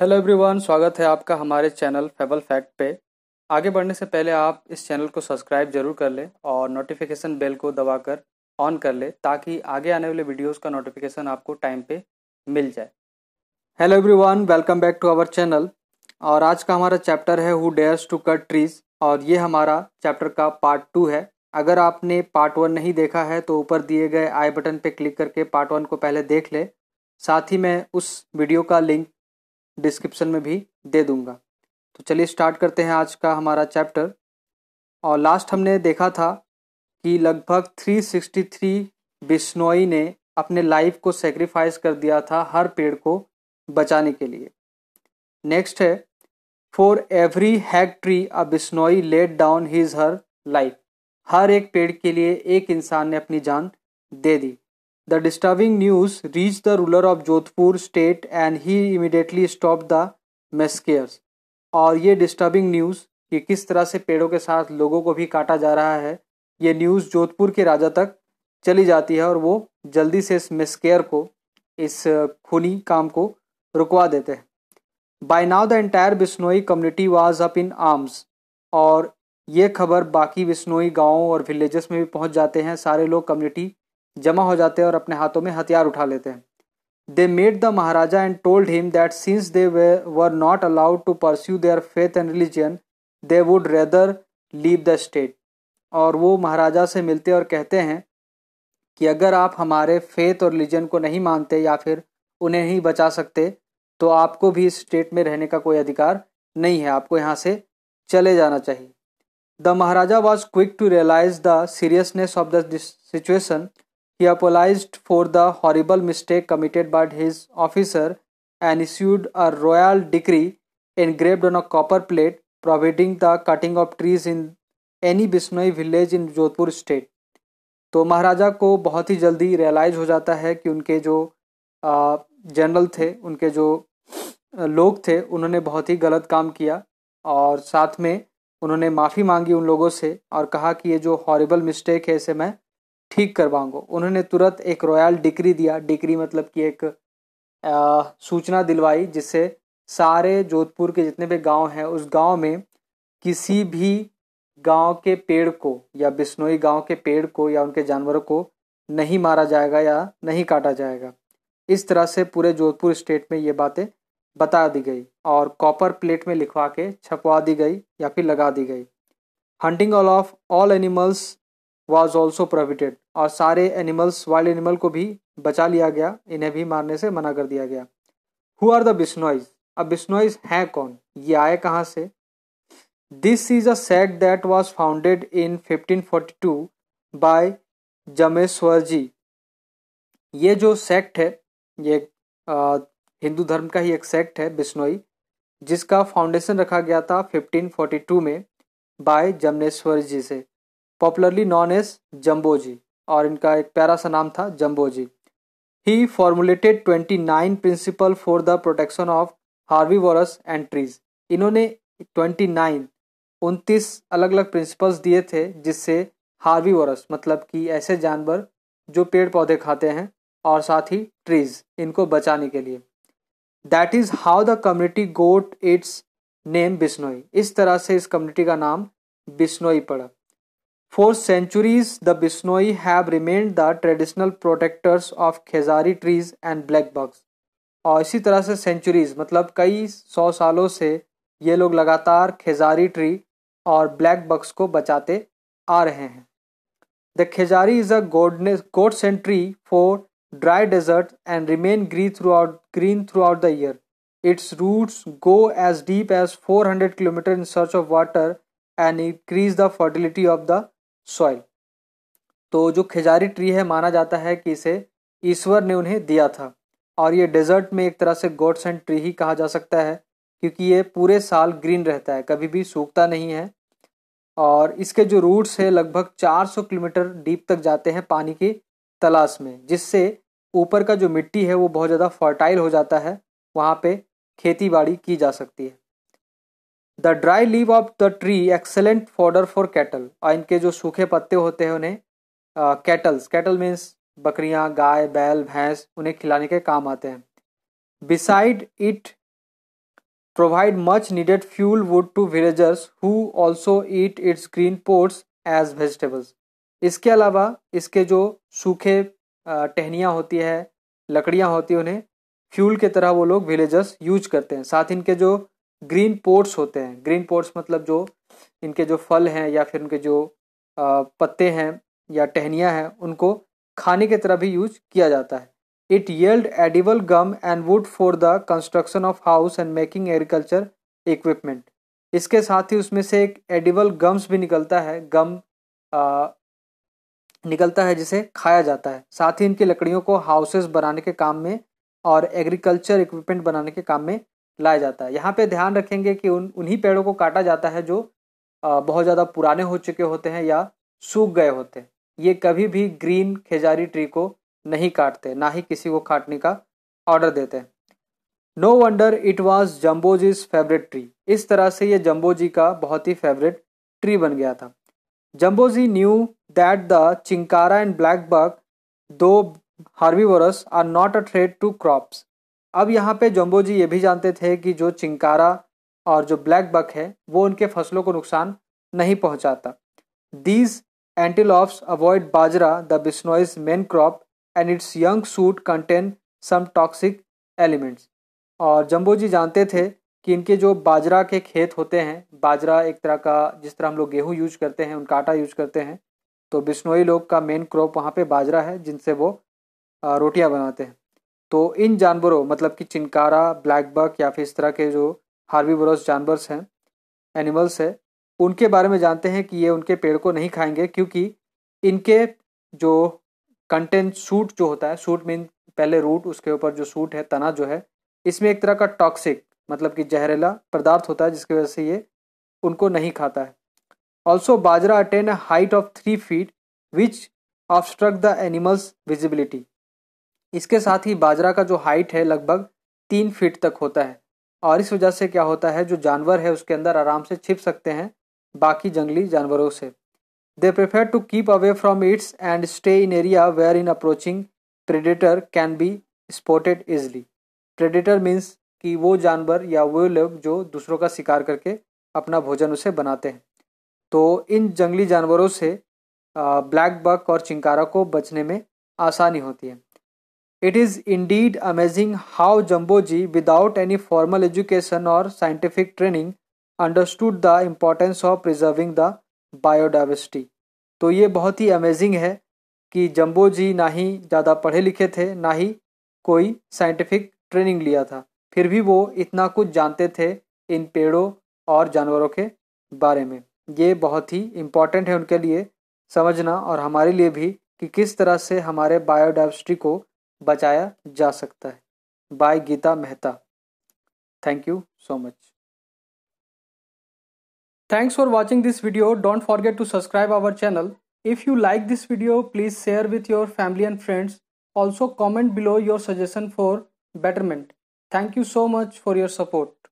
Hello everyone स्वागत है आपका हमारे चैनल फेबल फैक्ट पे आगे बढ़ने से पहले आप इस चैनल को सब्सक्राइब जरूर कर लें और नोटिफिकेशन बेल को दबाकर ऑन कर लें ताकि आगे आने वाले वीडियोस का नोटिफिकेशन आपको टाइम पे मिल जाए hello everyone welcome back to our channel और आज का हमारा चैप्टर है who dares to cut trees और ये हमारा चैप्टर का पार्ट टू है अगर आपने पार्ट वन नहीं देखा है तो ऊपर दिए गए आई बटन पर क्लिक करके पार्ट वन को पहले देख लें साथ ही मैं उस वीडियो का लिंक डिस्क्रिप्शन में भी दे दूंगा तो चलिए स्टार्ट करते हैं आज का हमारा चैप्टर और लास्ट हमने देखा था कि लगभग 363 बिश्नोई ने अपने लाइफ को सेक्रीफाइस कर दिया था हर पेड़ को बचाने के लिए नेक्स्ट है for every hack tree a Bishnoi laid down his her life हर एक पेड़ के लिए एक इंसान ने अपनी जान दे दी The disturbing news reached the ruler of Jodhpur state and he immediately stopped the massacres. और ये disturbing news कि किस तरह से पेड़ों के साथ लोगों को भी काटा जा रहा है ये न्यूज़ जोधपुर के राजा तक चली जाती है और वो जल्दी से इस मिसकेयर को इस खूनी काम को रुकवा देते हैं by now the entire Bishnoi community was up in arms और ये खबर बाकी बिश्नोई गाँव और विलेजेस में भी पहुंच जाते हैं सारे लोग कम्युनिटी जमा हो जाते हैं और अपने हाथों में हथियार उठा लेते हैं they met the Maharaja and told him that since they were not allowed to pursue their faith and religion they would rather leave the state और वो महाराजा से मिलते और कहते हैं कि अगर आप हमारे फेथ और रिलीजन को नहीं मानते या फिर उन्हें नहीं बचा सकते तो आपको भी इस स्टेट में रहने का कोई अधिकार नहीं है आपको यहाँ से चले जाना चाहिए the Maharaja was quick to realise the seriousness of the situation He apologized for the horrible mistake committed by his officer and issued a royal decree engraved on a copper plate prohibiting the cutting of trees in any bisnoi village in jodhpur state तो महाराजा को बहुत ही जल्दी realise हो जाता है कि उनके जो जनरल थे उनके जो लोग थे उन्होंने बहुत ही गलत काम किया और साथ में उन्होंने माफ़ी मांगी उन लोगों से और कहा कि ये जो हॉरिबल मिस्टेक है इसे मैं ठीक करवाऊंगा उन्होंने तुरंत एक रॉयल डिक्री दिया डिक्री मतलब कि एक आ, सूचना दिलवाई जिससे सारे जोधपुर के जितने भी गांव हैं उस गांव में किसी भी गांव के पेड़ को या बिश्नोई गांव के पेड़ को या उनके जानवरों को नहीं मारा जाएगा या नहीं काटा जाएगा इस तरह से पूरे जोधपुर स्टेट में ये बातें बता दी गई और कॉपर प्लेट में लिखवा के छपवा दी गई या फिर लगा दी गई hunting all of all animals was also prohibited और सारे एनिमल्स वाइल्ड एनिमल को भी बचा लिया गया इन्हें भी मारने से मना कर दिया गया हु आर द बिश्नोइज अब बिश्नोइज हैं कौन ये आए कहाँ से this is a sect that was founded in fifteen forty two by Jambheshwar ji ये जो सेक्ट है ये हिंदू धर्म का ही एक सेक्ट है बिश्नोई जिसका फाउंडेशन रखा गया था 1542 में बाय जमनेश्वर जी से popularly known as Jambho ji और इनका एक प्यारा सा नाम था Jambho ji he formulated twenty nine principle for the protection of wars and trees इन्होंने ट्वेंटी नाइन उनतीस अलग अलग प्रिंसिपल्स दिए थे जिससे वॉरस मतलब कि ऐसे जानवर जो पेड़ पौधे खाते हैं और साथ ही ट्रीज इनको बचाने के लिए that is how the community got its name Bishnoi इस तरह से इस कम्युनिटी का नाम बिश्नोई पड़ा For centuries, the Bisnoi have remained the traditional protectors of khezari trees and black bugs. और इसी तरह से सेंचुरीज मतलब कई सौ सालों से ये लोग लगातार खेजारी ट्री और ब्लैक बक्स को बचाते आ रहे हैं the खेजारी is a goodness god sent tree for dry desert and remain green throughout green throughout the year its roots go as deep as 400 km in search of water and increase the fertility of the soil तो जो खिजारी tree है माना जाता है कि इसे ईश्वर ने उन्हें दिया था और ये डेजर्ट में एक तरह से गोड्स एंड ट्री ही कहा जा सकता है क्योंकि ये पूरे साल ग्रीन रहता है कभी भी सूखता नहीं है और इसके जो रूट्स है लगभग 400 किलोमीटर डीप तक जाते हैं पानी की तलाश में जिससे ऊपर का जो मिट्टी है वो बहुत ज़्यादा फर्टाइल हो जाता है वहाँ पे खेती बाड़ी की जा सकती है the dry leave of the tree excellent fodder for cattle और इनके जो सूखे पत्ते होते हैं उन्हें कैटल्स कैटल मीन्स बकरियाँ गाय बैल भैंस उन्हें खिलाने के काम आते हैं beside it provide much needed fuel wood to villagers who also eat its green pods as vegetables इसके अलावा इसके जो सूखे टहनियाँ होती है लकड़ियाँ होती हैं उन्हें फ्यूल के तरह वो लोग विलेजर्स यूज करते हैं साथ इनके जो ग्रीन पोर्ट्स होते हैं ग्रीन पोर्ट्स मतलब जो इनके जो फल हैं या फिर उनके जो पत्ते हैं या टहनियाँ हैं उनको खाने की तरह भी यूज किया जाता है it yield edible gum and wood for the construction of house and making agriculture equipment इसके साथ ही उसमें से एक एडिबल गम्स भी निकलता है गम आ, निकलता है जिसे खाया जाता है साथ ही इनकी लकड़ियों को हाउसेस बनाने के काम में और एग्रीकल्चर इक्विपमेंट बनाने के काम में लाया जाता है यहाँ पे ध्यान रखेंगे कि उन उन्हीं पेड़ों को काटा जाता है जो बहुत ज़्यादा पुराने हो चुके होते हैं या सूख गए होते हैं ये कभी भी ग्रीन खेजारी ट्री को नहीं काटते ना ही किसी को काटने का ऑर्डर देते हैं no wonder it was Jambhoji's favourite tree इस तरह से ये जम्बोजी का बहुत ही फेवरेट ट्री बन गया था Jambhoji knew that the chinkara and black buck two herbivores are not a threat to crops अब यहाँ पे जम्बो जी ये भी जानते थे कि जो चिंकारा और जो ब्लैक बक है वो उनके फसलों को नुकसान नहीं पहुँचाता these antelopes avoid bajra the Bishnois main crop and its young shoots contain some toxic elements और जम्बो जी जानते थे कि इनके जो बाजरा के खेत होते हैं बाजरा एक तरह का जिस तरह हम लोग गेहूँ यूज करते हैं उनका आटा यूज करते हैं तो बिश्नोई लोग का मेन क्रॉप वहाँ पे बाजरा है जिनसे वो रोटियाँ बनाते हैं तो इन जानवरों मतलब कि चिनकारा ब्लैक बक या फिर इस तरह के जो हार्वी बोरस जानवर हैं एनिमल्स है उनके बारे में जानते हैं कि ये उनके पेड़ को नहीं खाएंगे क्योंकि इनके जो कंटेंट सूट जो होता है सूट मीन पहले रूट उसके ऊपर जो सूट है तना जो है इसमें एक तरह का टॉक्सिक मतलब कि जहरीला पदार्थ होता है जिसकी वजह से ये उनको नहीं खाता है also bajra attain height of three feet which struck the animals visibility इसके साथ ही बाजरा का जो हाइट है लगभग तीन फीट तक होता है और इस वजह से क्या होता है जो जानवर है उसके अंदर आराम से छिप सकते हैं बाकी जंगली जानवरों से they prefer to keep away from its and stay in area where an approaching predator can be spotted easily predator means कि वो जानवर या वो लोग जो दूसरों का शिकार करके अपना भोजन उसे बनाते हैं तो इन जंगली जानवरों से ब्लैक बक और चिंकारा को बचने में आसानी होती है is indeed amazing how Jambho ji without any formal education और scientific training understood the importance of preserving the biodiversity तो ये बहुत ही अमेजिंग है कि जम्बो जी ना ही ज़्यादा पढ़े लिखे थे ना ही कोई साइंटिफिक ट्रेनिंग लिया था फिर भी वो इतना कुछ जानते थे इन पेड़ों और जानवरों के बारे में ये बहुत ही इम्पॉर्टेंट है उनके लिए समझना और हमारे लिए भी कि किस तरह से हमारे बायोडाइवर्सिटी को बचाया जा सकता है by Geeta Mehta thank you so much thanks for watching this video don't forget to subscribe our channel if you like this video please share with your family and friends also comment below your suggestion for betterment thank you so much for your support